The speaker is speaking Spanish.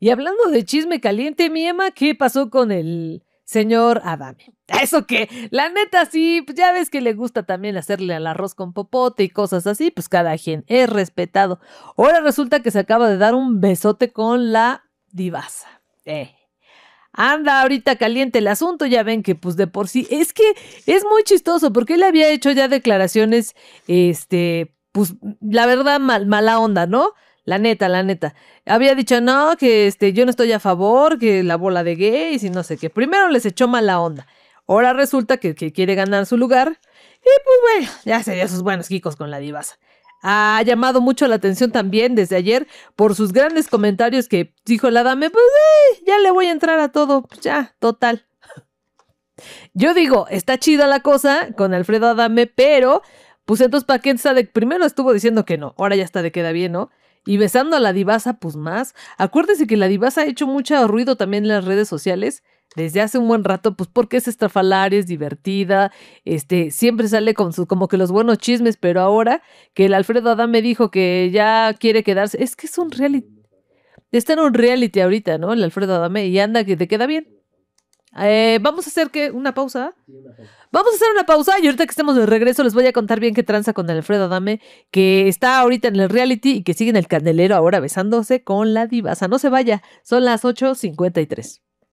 Y hablando de chisme caliente, mi Emma, ¿qué pasó con el señor Adame? Eso que, la neta sí, pues ya ves que le gusta también hacerle al arroz con popote y cosas así, pues cada quien es respetado. Ahora resulta que se acaba de dar un besote con la divasa. Eh, anda ahorita caliente el asunto, ya ven que pues de por sí es que es muy chistoso porque él había hecho ya declaraciones, este, pues la verdad mal, mala onda, ¿no? La neta, la neta. Había dicho, no, que este, yo no estoy a favor, que la bola de gays y no sé qué. Primero les echó mala onda. Ahora resulta que, quiere ganar su lugar. Y pues bueno, ya se sus buenos chicos con la divasa. Ha llamado mucho la atención también desde ayer por sus grandes comentarios que dijo la dame, pues eh, ya le voy a entrar a todo, pues, ya, total. Yo digo, está chida la cosa con Alfredo Adame, pero pues entonces para qué primero estuvo diciendo que no, ahora ya está de queda bien, ¿no? Y besando a la divasa, pues más. Acuérdese que la divasa ha hecho mucho ruido también en las redes sociales desde hace un buen rato, pues porque es estrafalaria, es divertida, este, siempre sale con sus, como que los buenos chismes, pero ahora que el Alfredo Adame dijo que ya quiere quedarse, es que es un reality, está en un reality ahorita, ¿no? El Alfredo Adame, y anda que te queda bien. Eh, vamos a hacer que una pausa. Vamos a hacer una pausa y ahorita que estemos de regreso les voy a contar bien qué tranza con Alfredo Adame, que está ahorita en el reality y que sigue en el candelero ahora besándose con la divasa. No se vaya, son las 8.53.